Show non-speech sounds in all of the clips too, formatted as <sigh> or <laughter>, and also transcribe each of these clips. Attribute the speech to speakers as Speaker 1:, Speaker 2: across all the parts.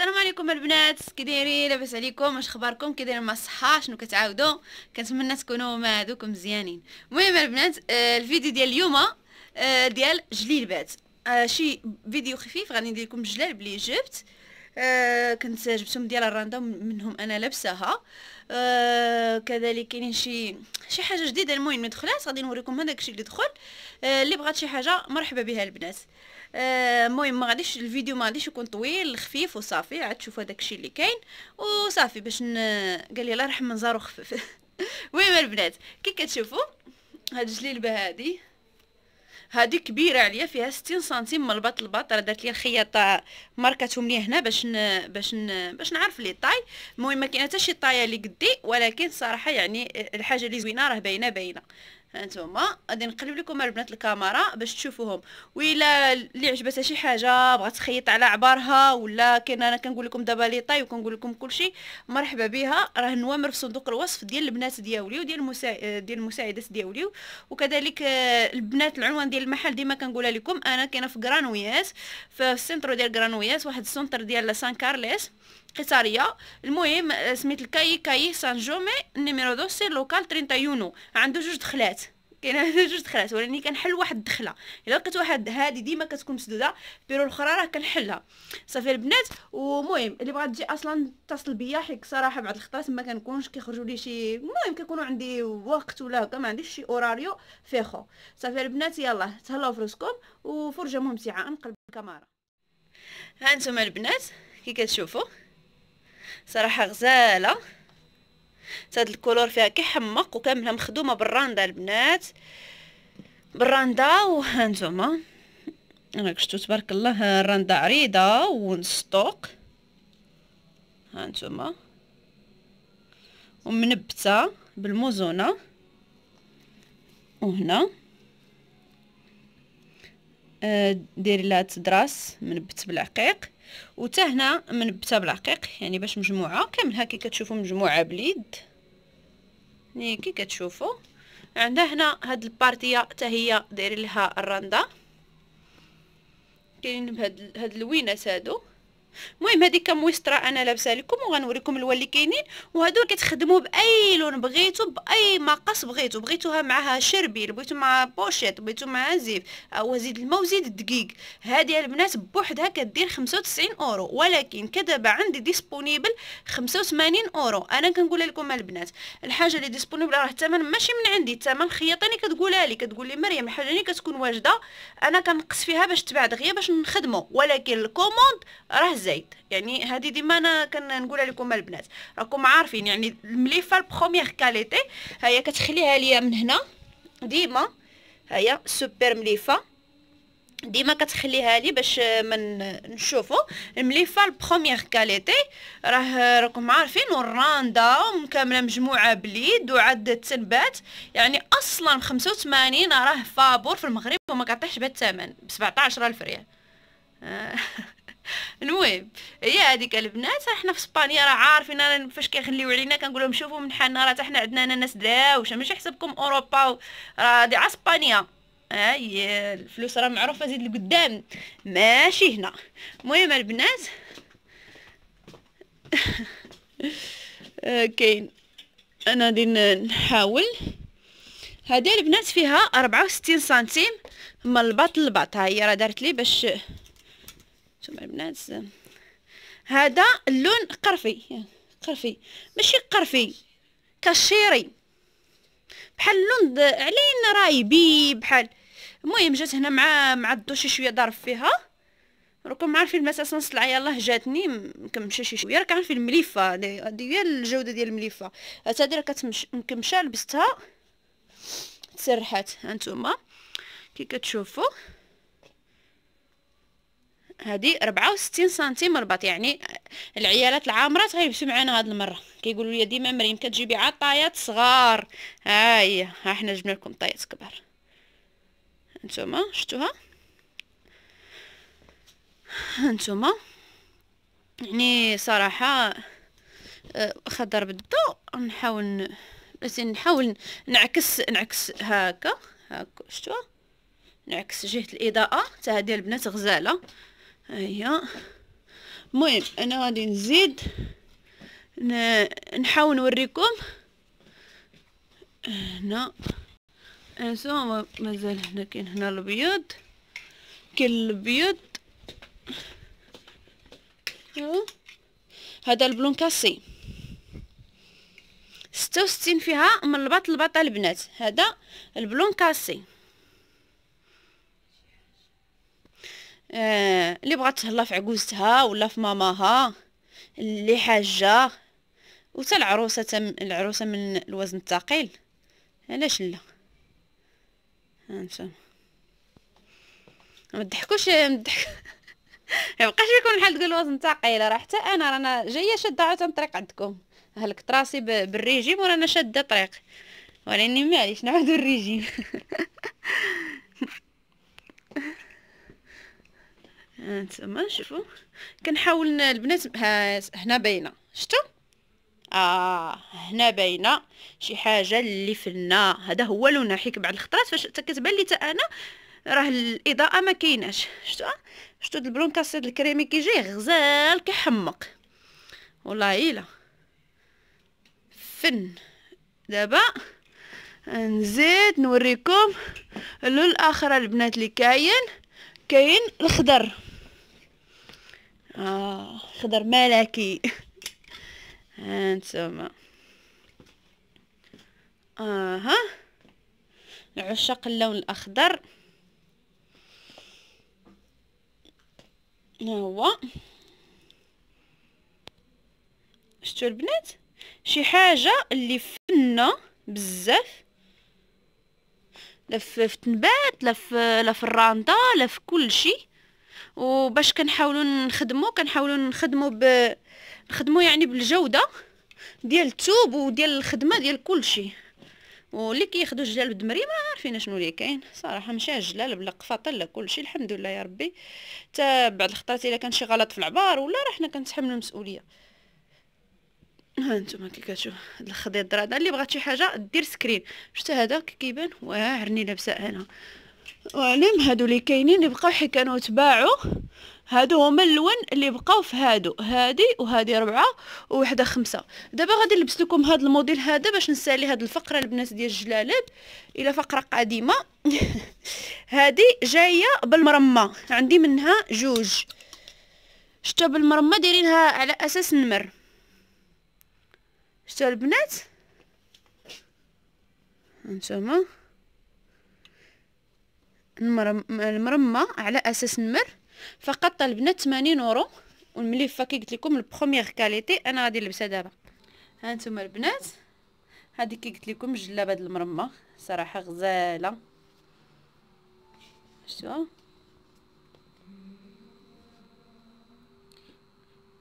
Speaker 1: السلام عليكم البنات دايرين لاباس عليكم واش اخباركم كديرين مع صحه شنو كتعاودوا كنتمنى تكونوا مع دوكم مزيانين المهم البنات آه، الفيديو ديال اليوم آه، ديال جليلبات آه، شي فيديو خفيف غادي ندير لكم جلال بلي جبت آه كنت جبتهم ديال الراندوم منهم انا لابساها آه كذلك كاينين شي شي حاجه جديده المهم مدخلات دخلات غادي نوريكم هذاك الشيء اللي دخل آه، اللي بغات شي حاجه مرحبا بها البنات آه، المهم آه ما غاديش الفيديو ما غاديش يكون طويل خفيف وصافي عاد تشوفوا هذاك الشيء اللي كاين وصافي باش ن... قال لي الله يرحم زارو خفيف <laughs> المهم البنات كي كتشوفوا هاد الجليبه هادي هذه كبيره عليا فيها 60 سنتيم من البط البط راه دارت لي الخياطه ماركاتهم لي هنا باش ن... باش ن... باش نعرف لي طاي المهم ما تا حتى شي طايه اللي قدي ولكن صراحه يعني الحاجه اللي زوينه راه باينه باينه هانتوما غادي نقلب لكم البنات الكاميرا باش تشوفوهم ويلا اللي عجبتها شي حاجه بغات تخيط على عبارها ولا كاين انا كنقول لكم دابا لي طاي وكنقول لكم كلشي مرحبا بها راه نوامر في صندوق الوصف ديال البنات دياولي وديال المسا... ديال المساعدات دياولي وكذلك آه، البنات العنوان ديال المحل ديما كنقولها لكم انا كاينه في غرانويات في السنترو ديال غرانويات واحد السنتر ديال سان كارليس قيصريه المهم آه، سميت الكاي كاي سان جومي نيميرو دو سي لوكال 31 عنده جوج دخلات <laughs> كاينه جوج دخلات ولاني كنحل واحد الدخله الا لقيت واحد هذه ديما كتكون مسدوده بيرو الاخرى راه كنحلها صافي البنات ومهم اللي بغات تجي اصلا تصل بيا حيت صراحه بعض الخطرات ما كنكونش كيخرجوا لي شي المهم كيكونوا عندي وقت ولا هكا ما عنديش شي اوراريو فيخو صافي البنات يلاه تهلاو فروسكم وفرجه ممتعه نقلب الكاميرا ها انتم البنات كي كتشوفوا صراحه غزاله هاد الكولور فيها كيحمق وكامله مخدومه بالراندا البنات بالراندا وهانتوما انا كشتو تبارك الله الراندا عريضه ونستوق هانتوما ومنبته بالموزونه وهنا آه، دير لها تدراس منبت بالعقيق وتا هنا منبته بالعقيق يعني باش مجموعه كاملها كي كتشوفوا مجموعه باليد يعني كي كتشوفوا عندها هنا هاد البارتيه تا هي دايرين لها الرنده كاينين بهاد هاد اللوينات هادو المهم هذه مويسترا انا لابسه لكم وغنوريكم الوان اللي كاينين وهادو كتخدموا باي لون بغيتو باي مقص بغيتو بغيتوها معها شربيل بغيتو مع بوشيط بغيتو مع زيف او زيد الماء وزيد الدقيق هذه البنات بوحدها كدير 95 اورو ولكن كدابا عندي ديسبونيبل 85 اورو انا كنقول لكم البنات الحاجه اللي ديسبونيبل راه الثمن ماشي من عندي الثمن الخياطاني كتقولها لي كتقول لي مريم الحاجه اللي كتكون واجده انا كنقص فيها باش تبعد دغيا باش نخدمه ولكن الكوموند راه الزيت يعني هذه ديما انا كنقولها لكم البنات راكم عارفين يعني المليفه البروميير كاليتي هيا كتخليها ليا من هنا ديما هيا سوبر مليفه ديما كتخليها لي باش من نشوفو المليفه البروميير كاليتي راه راكم عارفين والراندا ومكامله مجموعه بليد وعدة تنبات يعني اصلا 85 راه فابور في المغرب وما كطيحش بهذا الثمن ب 17000 ريال آه. <laughs> المهم هي هذيك البنات احنا في اسبانيا راه عارفين انا فاش كيخليو علينا كنقول لهم شوفوا من حالنا راه حنا عندنا ناس دراوش ماشي حسبكم اوروبا راه دي اسبانيا هي الفلوس راه معروفه زيد لقدام ماشي هنا المهم البنات <laughs> كاين انا غادي نحاول هذه البنات فيها 64 سنتيم من الباط للباط ها هي راه دارت لي باش البنات هذا اللون قرفي قرفي ماشي قرفي كشيري بحال اللون علينا رايبي بحال المهم جات هنا مع مع الدوشي شويه ضارب فيها راكم عارفين المساس نص طلع يلاه جاتني مكمشه شي شويه راك عارفين المليفه هذه ديال الجوده ديال المليفه حتى هذه راك مكمشه لبستها تسرحات هانتوما كي كتشوفوا هادي 64 سنتيم رباط يعني العيالات العامرات غيلبسو معانا هاد المره كيقولوا لي ديما مريم كتجيبي عطايات طايات صغار ها هي ها حنا جبنا لكم طايات كبار هانتوما شفتوها هانتوما يعني صراحه آه، خضر بالضو نحاول بس نحاول نعكس نعكس هكا هكا شتوها نعكس جهه الاضاءه تاع هذه البنات غزاله هيا المهم انا غادي نزيد نحاول نوريكم هنا انسو مازال هنا كاين هنا الابيض كاين الابيض هذا البلون كاسي ستة وستين فيها من البط البطه البنات هذا البلون كاسي آه اللي بغات تهلا في عجوزتها ولا في ماماها اللي حاجه وتا العروسه تم العروسه من الوزن الثقيل علاش لا هانتم ما تضحكوش مضحك <laughs> مابقاش يكون بحال تقول الوزن ثقيل راه حتى انا رانا جايه شاده عاوتاني طريق عندكم هلكت راسي بالريجيم ورانا شاده طريق ولكن معليش نعاودو الريجيم <laughs> تما شوفوا كنحاول البنات ها هنا باينه شفتوا اه هنا باينه شي حاجه اللي فنا هذا هو لون حيت بعض الخطرات فاش كتبان لي حتى انا راه الاضاءه ما كايناش شفتوا شفتوا البلون كاسيد الكريمي كيجي غزال كيحمق والله الا فن دابا نزيد نوريكم اللون الاخر البنات اللي كاين كاين الخضر آه خضر ملكي <laughs> آه، هانتوما اها عشاق اللون الاخضر ها هو شتو البنات شي حاجه اللي فنه بزاف لا في التنبات لا لف لا في لا كل شيء وباش كنحاولوا نخدموا كنحاولوا نخدموا ب نخدموا يعني بالجوده ديال التوب وديال الخدمه ديال كلشي واللي كياخذوا الجلال بالدمري ما عارفين شنو اللي كاين صراحه ماشي على الجلال بلا قفاطه لا كلشي الحمد لله يا ربي حتى بعد الخطرات الا كان شي غلط في العبار ولا راه حنا كنتحملوا المسؤوليه ها انتم كي كتشوف هاد الخضيط الدراده اللي بغات شي حاجه دير سكرين شفت هذا كي كيبان واعرني لابسه انا وعلم هادو اللي كاينين اللي بقاو حي كانوا تباعوا هادو هما اللون اللي بقاو في هادو هادي وهادي ربعة ووحده خمسة دابا غادي نلبس لكم هاد الموديل هذا باش نسالي هاد الفقرة البنات ديال الجلالب الى فقرة قديمة <laughs> هادي جاية بالمرمى عندي منها جوج شتا بالمرمى دايرينها على اساس النمر شتا البنات انتما المرم المرمى على اساس نمر فقط طلبنا 80 اورو والمليفه كي قلت لكم البروميير كاليتي انا غادي نلبسها دابا ها نتوما البنات هذه كي قلت لكم جلابه المرمى صراحه غزاله شتوها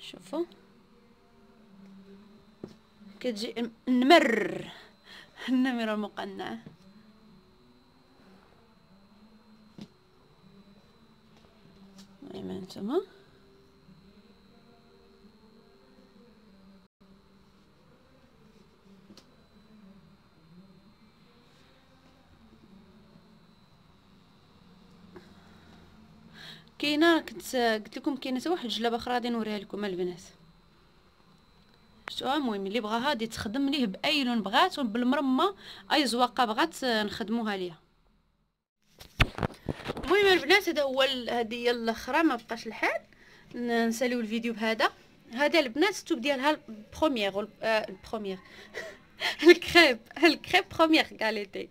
Speaker 1: شوفوا كتجي النمر النمره المقنعه تمام كاينه كنت قلت لكم كاينه حتى واحد الجلابه اخرى غادي نوريها لكم البنات شتوها المهم اللي بغاها غادي تخدم ليه باي لون بغات وبالمرمه اي زواقه بغات نخدموها ليها البنات هذا هو هذه الاخرى ما بقاش الحال نساليو الفيديو بهذا هذا البنات التوب ديالها البروميير البروميير الكريب الكريب بروميير كاليتي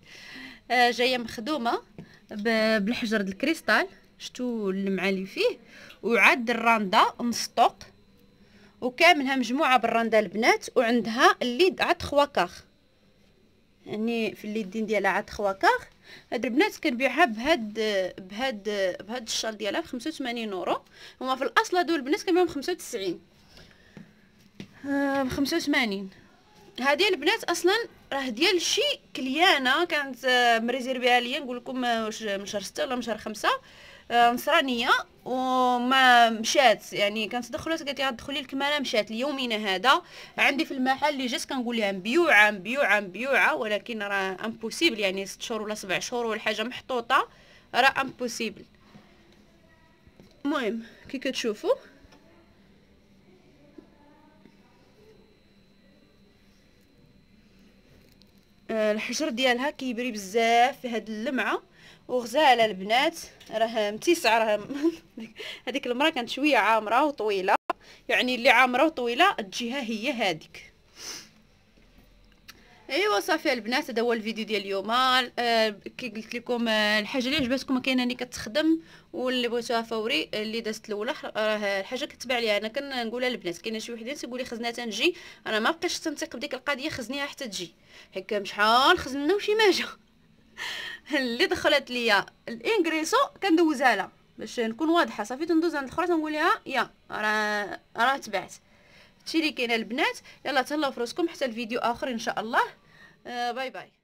Speaker 1: جايه مخدومه بالحجر الكريستال شتو المعالي فيه وعاد الراندا مسطوق وكاملها مجموعه بالراندا البنات وعندها اللي عاد 3 كار يعني في اليدين ديالها عاد 3 كار هاد البنات كنبيعها بهاد بهاد بهاد الشال ديالها ب 85 اورو هما في الاصل هادو البنات كنبيعهم ب 95 ب 85 هادي البنات اصلا راه ديال شي كليانه كانت آه، مريزيرفيها ليا نقول لكم آه، من شهر 6 ولا من شهر 5 نصرانيه آه، وما مشات يعني كانت دخلت قالت لي دخلي الكمالة مشات ليومنا هذا عندي في المحل اللي جات كنقول لها مبيوعه مبيوعه مبيوعه ولكن راه امبوسيبل يعني ست شهور ولا سبع شهور ولا حاجه محطوطه راه امبوسيبل المهم كي كتشوفوا آه، الحجر ديالها كيبري بزاف في هاد اللمعه وغزا على البنات راه متيسع راه <laughs> هذيك المراه كانت شويه عامره وطويله يعني اللي عامره وطويله الجهه هي هذيك ايوا صافي البنات هذا هو الفيديو ديال اليوم آه، كي قلت لكم آه، الحاجه اللي عجبتكم كاينه اللي كتخدم واللي بغيتوها فوري اللي دازت الاولى راه الحاجه كتباع ليها انا كنقولها للبنات كاينه شي وحده تقول لي خزنها تنجي انا ما بقيتش تنثق بديك القضيه خزنيها حتى تجي هكا شحال خزننا وشي ما جا اللي دخلت ليا الانغريسو كندوزها لها باش نكون واضحه صافي تندوز عند الاخرى تنقول لها يا راه راه تبعت هادشي اللي كاينه البنات يلا تهلاو فراسكم حتى الفيديو اخر ان شاء الله آه باي باي